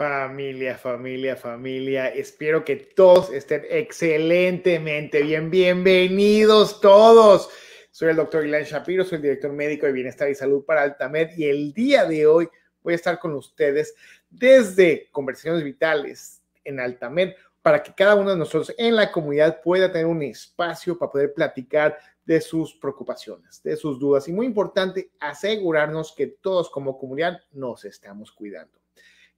Familia, familia, familia, espero que todos estén excelentemente bien. Bienvenidos todos. Soy el doctor Ilan Shapiro, soy el director médico de Bienestar y Salud para Altamed y el día de hoy voy a estar con ustedes desde Conversaciones Vitales en Altamed para que cada uno de nosotros en la comunidad pueda tener un espacio para poder platicar de sus preocupaciones, de sus dudas y muy importante, asegurarnos que todos como comunidad nos estamos cuidando.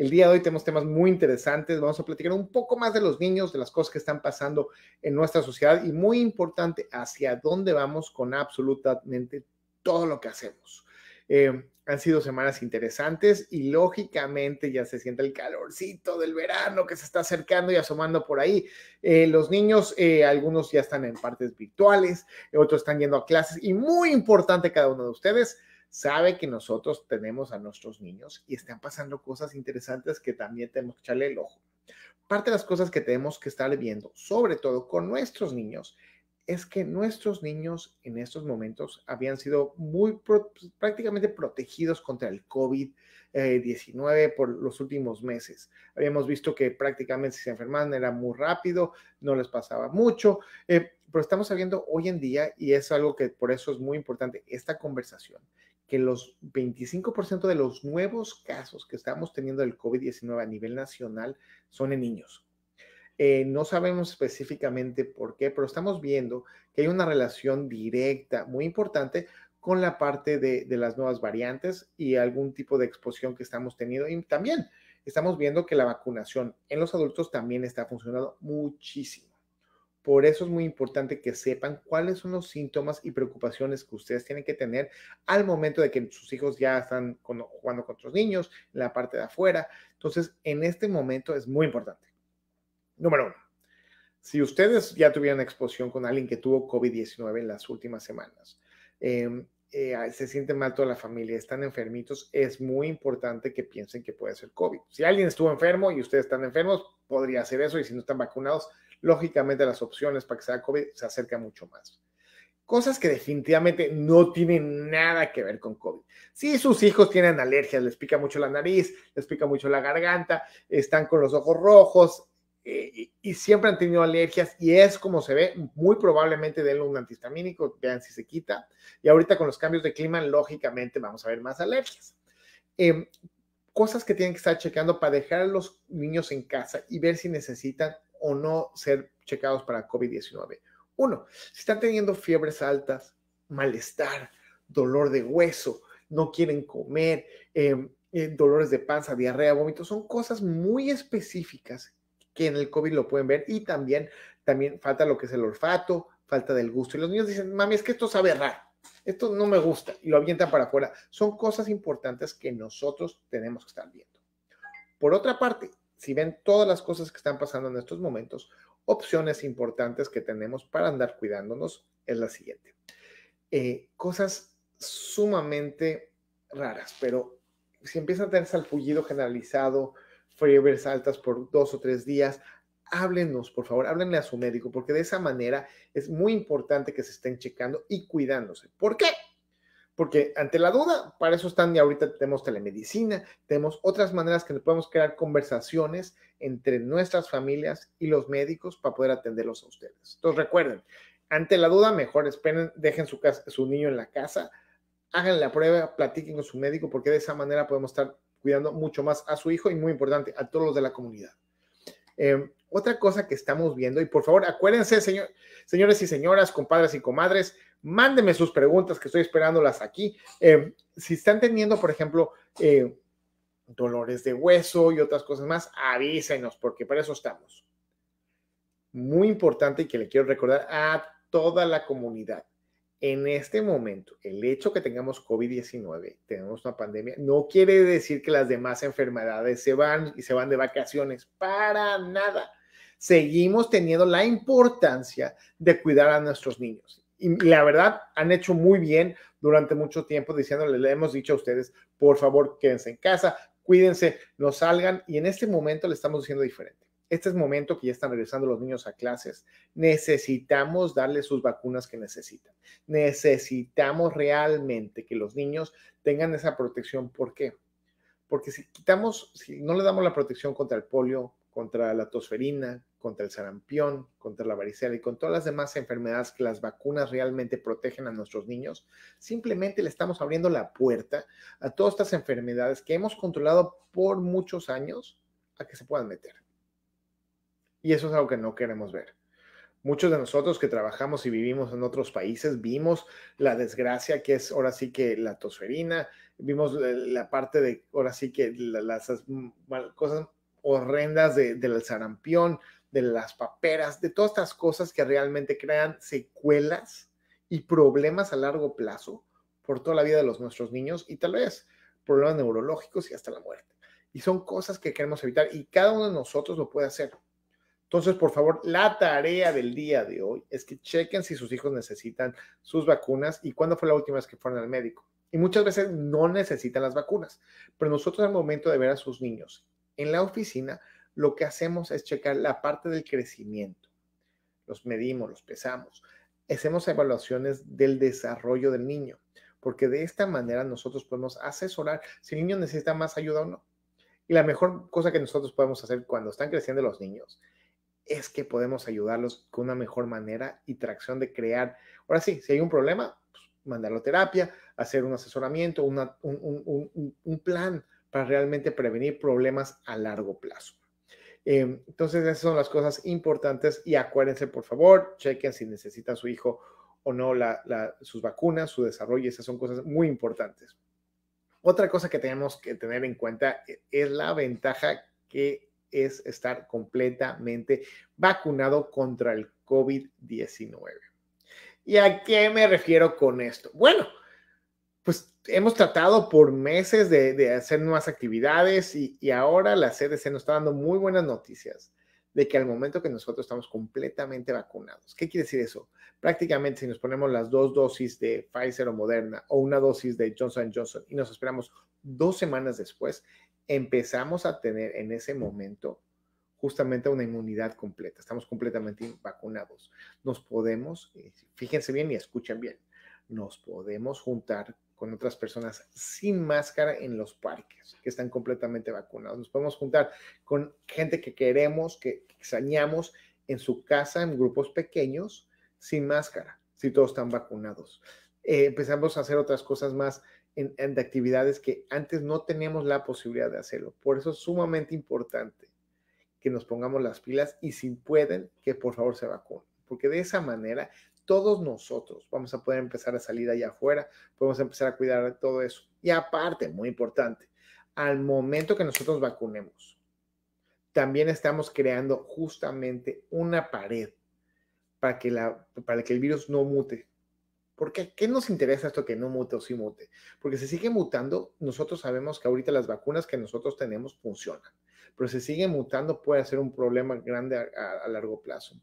El día de hoy tenemos temas muy interesantes. Vamos a platicar un poco más de los niños, de las cosas que están pasando en nuestra sociedad y muy importante, hacia dónde vamos con absolutamente todo lo que hacemos. Eh, han sido semanas interesantes y lógicamente ya se siente el calorcito del verano que se está acercando y asomando por ahí. Eh, los niños, eh, algunos ya están en partes virtuales, otros están yendo a clases y muy importante cada uno de ustedes sabe que nosotros tenemos a nuestros niños y están pasando cosas interesantes que también tenemos que echarle el ojo. Parte de las cosas que tenemos que estar viendo, sobre todo con nuestros niños, es que nuestros niños en estos momentos habían sido muy pues, prácticamente protegidos contra el COVID-19 eh, por los últimos meses. Habíamos visto que prácticamente si se enfermaban era muy rápido, no les pasaba mucho, eh, pero estamos sabiendo hoy en día, y es algo que por eso es muy importante esta conversación, que los 25% de los nuevos casos que estamos teniendo del COVID-19 a nivel nacional son en niños. Eh, no sabemos específicamente por qué, pero estamos viendo que hay una relación directa muy importante con la parte de las nuevas variantes y algún tipo de exposición que estamos teniendo. Y también estamos viendo que la vacunación en los adultos también está funcionando muchísimo. Por eso es muy importante que sepan cuáles son los síntomas y preocupaciones que ustedes tienen que tener al momento de que sus hijos ya están jugando con otros niños, en la parte de afuera. Entonces, en este momento es muy importante. Número uno, si ustedes ya tuvieron exposición con alguien que tuvo COVID-19 en las últimas semanas, em, eh, se siente mal toda la familia, están enfermitos, es muy importante que piensen que puede ser COVID. Si alguien estuvo enfermo y ustedes están enfermos, podría ser eso, y si no están vacunados, lógicamente las opciones para que sea COVID se acercan mucho más. Cosas que definitivamente no tienen nada que ver con COVID. Si sus hijos tienen alergias, les pica mucho la nariz, les pica mucho la garganta, están con los ojos rojos, eh, y, siempre han tenido alergias y es como se ve, muy probablemente denle un antihistamínico, vean si se quita. Y ahorita con los cambios de clima, lógicamente vamos a ver más alergias. Em, cosas que tienen que estar checando para dejar a los niños en casa y ver si necesitan o no ser checados para COVID-19. Uno, si están teniendo fiebres altas, malestar, dolor de hueso, no quieren comer, em, eh, dolores de panza, diarrea, vómitos, son cosas muy específicas que en el COVID lo pueden ver y también, también falta lo que es el olfato, falta del gusto. Y los niños dicen, mami, es que esto sabe raro, esto no me gusta, y lo avientan para afuera. Son cosas importantes que nosotros tenemos que estar viendo. Por otra parte, si ven todas las cosas que están pasando en estos momentos, opciones importantes que tenemos para andar cuidándonos es la siguiente. Eh, cosas sumamente raras, pero si empiezan a tener salpullido generalizado, fiebres altas por dos o tres días, háblenos, por favor, háblenle a su médico, porque de esa manera es muy importante que se estén checando y cuidándose. ¿Por qué? Porque ante la duda, para eso están y ahorita tenemos telemedicina, tenemos otras maneras que nos podemos crear conversaciones entre nuestras familias y los médicos para poder atenderlos a ustedes. Entonces recuerden, ante la duda, mejor esperen, dejen su, su niño en la casa, hagan la prueba, platiquen con su médico, porque de esa manera podemos estar cuidando mucho más a su hijo y muy importante, a todos los de la comunidad. Eh, otra cosa que estamos viendo, y por favor acuérdense, señores y señoras, compadres y comadres, mándenme sus preguntas que estoy esperándolas aquí. Eh, si están teniendo, por ejemplo, eh, dolores de hueso y otras cosas más, avísenos, porque para eso estamos. Muy importante y que le quiero recordar a toda la comunidad en este momento, el hecho que tengamos COVID-19, tenemos una pandemia, no quiere decir que las demás enfermedades se van y se van de vacaciones, para nada. Seguimos teniendo la importancia de cuidar a nuestros niños. Y la verdad, han hecho muy bien durante mucho tiempo diciéndole, le hemos dicho a ustedes, por favor, quédense en casa, cuídense, no salgan. Y en este momento le estamos diciendo diferente este es momento que ya están regresando los niños a clases, necesitamos darles sus vacunas que necesitan. Necesitamos realmente que los niños tengan esa protección. ¿Por qué? Porque si quitamos, si no le damos la protección contra el polio, contra la tosferina, contra el sarampión, contra la varicela y con todas las demás enfermedades que las vacunas realmente protegen a nuestros niños, simplemente le estamos abriendo la puerta a todas estas enfermedades que hemos controlado por muchos años a que se puedan meter. Y eso es algo que no queremos ver. Muchos de nosotros que trabajamos y vivimos en otros países vimos la desgracia que es ahora sí que la tosferina, vimos la parte de ahora sí que las cosas horrendas de, del sarampión, de las paperas, de todas estas cosas que realmente crean secuelas y problemas a largo plazo por toda la vida de los nuestros niños y tal vez problemas neurológicos y hasta la muerte. Y son cosas que queremos evitar y cada uno de nosotros lo puede hacer. Entonces, por favor, la tarea del día de hoy es que chequen si sus hijos necesitan sus vacunas y cuándo fue la última vez que fueron al médico. Y muchas veces no necesitan las vacunas, pero nosotros al momento de ver a sus niños en la oficina, lo que hacemos es checar la parte del crecimiento. Los medimos, los pesamos, hacemos evaluaciones del desarrollo del niño, porque de esta manera nosotros podemos asesorar si el niño necesita más ayuda o no. Y la mejor cosa que nosotros podemos hacer cuando están creciendo los niños es que podemos ayudarlos con una mejor manera y tracción de crear. Ahora sí, si hay un problema, pues, mandarlo a terapia, hacer un asesoramiento, un, un, un, un, plan para realmente prevenir problemas a largo plazo. Em, entonces, esas son las cosas importantes y acuérdense, por favor, chequen si necesita su hijo o no la, la, sus vacunas, su desarrollo, esas son cosas muy importantes. Otra cosa que tenemos que tener en cuenta e, es la ventaja que es estar completamente vacunado contra el COVID-19. ¿Y a qué me refiero con esto? Bueno, pues hemos tratado por meses de, hacer nuevas actividades y, y ahora la CDC nos está dando muy buenas noticias de que al momento que nosotros estamos completamente vacunados. ¿Qué quiere decir eso? Prácticamente si nos ponemos las dos dosis de Pfizer o Moderna o una dosis de Johnson Johnson y nos esperamos dos semanas después, empezamos a tener en ese momento justamente una inmunidad completa. Estamos completamente vacunados. Nos podemos, eh, fíjense bien y escuchen bien, nos podemos juntar con otras personas sin máscara en los parques, que están completamente vacunados. Nos podemos juntar con gente que queremos, que extrañamos en su casa, en grupos pequeños, sin máscara, si todos están vacunados. Eh, empezamos a hacer otras cosas más en, de actividades que antes no teníamos la posibilidad de hacerlo. Por eso es sumamente importante que nos pongamos las pilas y si pueden, que por favor se vacunen, porque de esa manera todos nosotros vamos a poder empezar a salir allá afuera, podemos empezar a cuidar de todo eso. Y aparte, muy importante, al momento que nosotros vacunemos, también estamos creando justamente una pared para que, la, para que el virus no mute, ¿Por qué? nos interesa esto que no mute o sí mute? Porque se sigue mutando, nosotros sabemos que ahorita las vacunas que nosotros tenemos funcionan, pero se sigue mutando puede ser un problema grande a, largo plazo.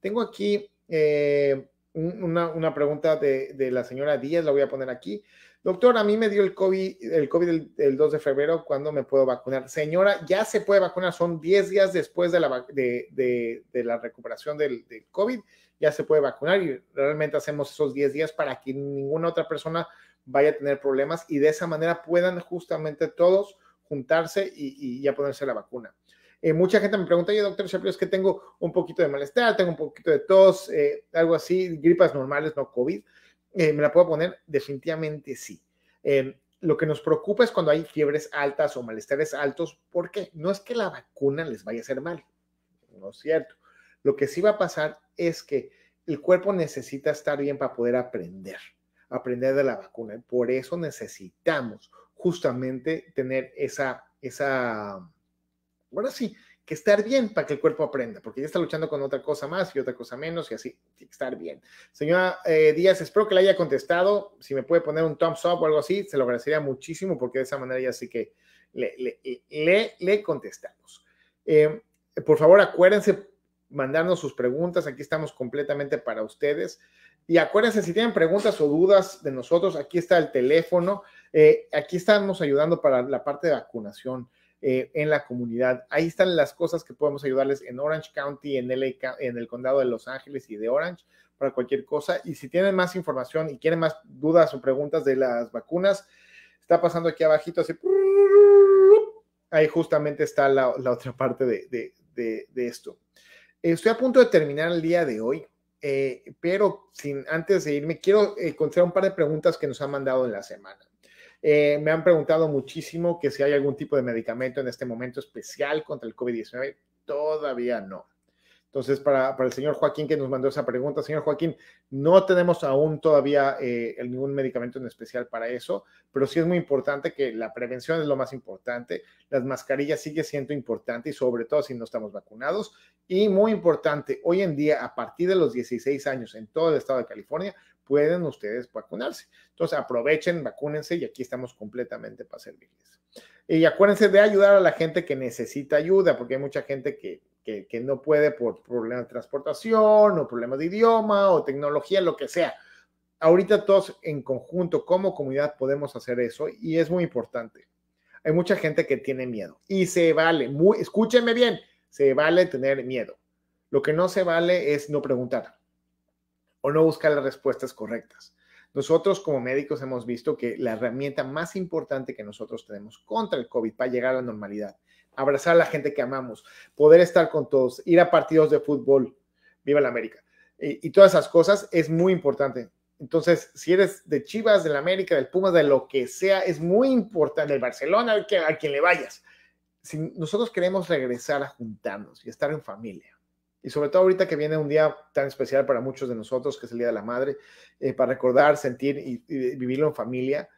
Tengo aquí eh, una, pregunta de, la señora Díaz, la voy a poner aquí. Doctor, a mí me dio el COVID, el COVID 2 de febrero, ¿cuándo me puedo vacunar? Señora, ya se puede vacunar, son 10 días después de la, de, la recuperación del, del COVID ya se puede vacunar y realmente hacemos esos 10 días para que ninguna otra persona vaya a tener problemas y de esa manera puedan justamente todos juntarse y, ya ponerse la vacuna. Eh, mucha gente me pregunta, yo doctor Shapiro, es que tengo un poquito de malestar, tengo un poquito de tos, eh, algo así, gripas normales, no COVID. Eh, ¿Me la puedo poner? Definitivamente sí. Em, lo que nos preocupa es cuando hay fiebres altas o malestares altos, porque no es que la vacuna les vaya a hacer mal, no es cierto. Lo que sí va a pasar es que el cuerpo necesita estar bien para poder aprender, aprender de la vacuna. Por eso necesitamos justamente tener esa, esa, bueno, sí, que estar bien para que el cuerpo aprenda, porque ya está luchando con otra cosa más y otra cosa menos y así, estar bien. Señora eh, Díaz, espero que le haya contestado. Si me puede poner un thumbs up o algo así, se lo agradecería muchísimo porque de esa manera ya sí que le, le, contestamos. Eh, por favor, acuérdense mandarnos sus preguntas. Aquí estamos completamente para ustedes. Y acuérdense, si tienen preguntas o dudas de nosotros, aquí está el teléfono. Eh, aquí estamos ayudando para la parte de vacunación eh, en la comunidad. Ahí están las cosas que podemos ayudarles en Orange County, en, el condado de Los Ángeles y de Orange para cualquier cosa. Y si tienen más información y quieren más dudas o preguntas de las vacunas, está pasando aquí abajito así. Ahí justamente está la, otra parte de esto. Estoy a punto de terminar el día de hoy, eh, pero sin, antes de irme, quiero contestar un par de preguntas que nos han mandado en la semana. Eh, me han preguntado muchísimo que si hay algún tipo de medicamento en este momento especial contra el COVID-19. Todavía no. Entonces, para, para, el señor Joaquín que nos mandó esa pregunta, señor Joaquín, no tenemos aún todavía eh, ningún medicamento en especial para eso, pero sí es muy importante que la prevención es lo más importante, las mascarillas sigue siendo importante y sobre todo si no estamos vacunados. Y muy importante, hoy en día, a partir de los 16 años en todo el estado de California, pueden ustedes vacunarse. Entonces, aprovechen, vacúnense y aquí estamos completamente para servirles. Y acuérdense de ayudar a la gente que necesita ayuda, porque hay mucha gente que que, no puede por problemas de transportación o problemas de idioma o tecnología, lo que sea. Ahorita todos en conjunto como comunidad podemos hacer eso y es muy importante. Hay mucha gente que tiene miedo y se vale, muy, escúchenme bien, se vale tener miedo. Lo que no se vale es no preguntar o no buscar las respuestas correctas. Nosotros como médicos hemos visto que la herramienta más importante que nosotros tenemos contra el COVID para llegar a la normalidad abrazar a la gente que amamos, poder estar con todos, ir a partidos de fútbol, viva la América, y, todas esas cosas es muy importante. Entonces, si eres de Chivas, de la América, del Pumas, de lo que sea, es muy importante, del Barcelona, al que, a quien le vayas. Si nosotros queremos regresar a juntarnos y estar en familia, y sobre todo ahorita que viene un día tan especial para muchos de nosotros, que es el Día de la Madre, eh, para recordar, sentir y, y, vivirlo en familia,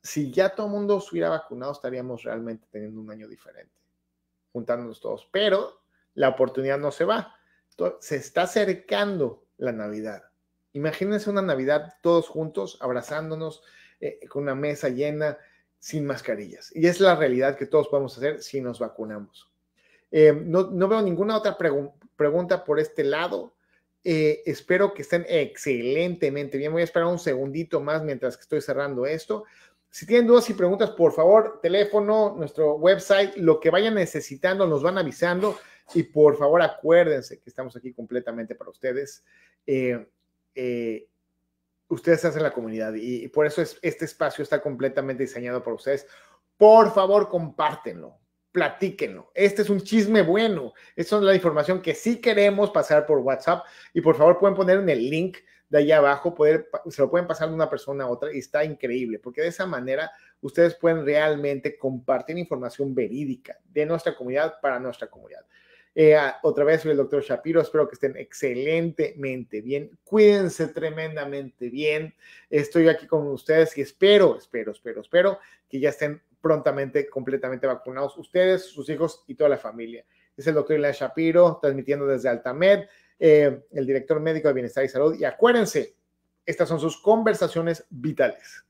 si ya todo el mundo estuviera vacunado, estaríamos realmente teniendo un año diferente juntándonos todos, pero la oportunidad no se va. Se está acercando la Navidad. Imagínense una Navidad todos juntos, abrazándonos, eh, con una mesa llena, sin mascarillas. Y es la realidad que todos podemos hacer si nos vacunamos. Eh, no, no, veo ninguna otra pregunta por este lado. Eh, espero que estén excelentemente bien. Voy a esperar un segundito más mientras que estoy cerrando esto. Si tienen dudas y preguntas, por favor, teléfono, nuestro website, lo que vayan necesitando, nos van avisando. Y por favor, acuérdense que estamos aquí completamente para ustedes. Eh, eh, ustedes hacen la comunidad y, por eso este espacio está completamente diseñado para ustedes. Por favor, compártenlo, platíquenlo. Este es un chisme bueno. Esta es la información que sí queremos pasar por WhatsApp. Y por favor, pueden poner en el link de allá abajo, poder, se lo pueden pasar de una persona a otra y está increíble, porque de esa manera ustedes pueden realmente compartir información verídica de nuestra comunidad para nuestra comunidad. Eh, otra vez soy el doctor Shapiro, espero que estén excelentemente bien, cuídense tremendamente bien, estoy aquí con ustedes y espero, espero, espero, espero que ya estén prontamente, completamente vacunados ustedes, sus hijos y toda la familia. Es el doctor Ilan Shapiro, transmitiendo desde Altamed. Eh, el director médico de Bienestar y Salud. Y acuérdense, estas son sus conversaciones vitales.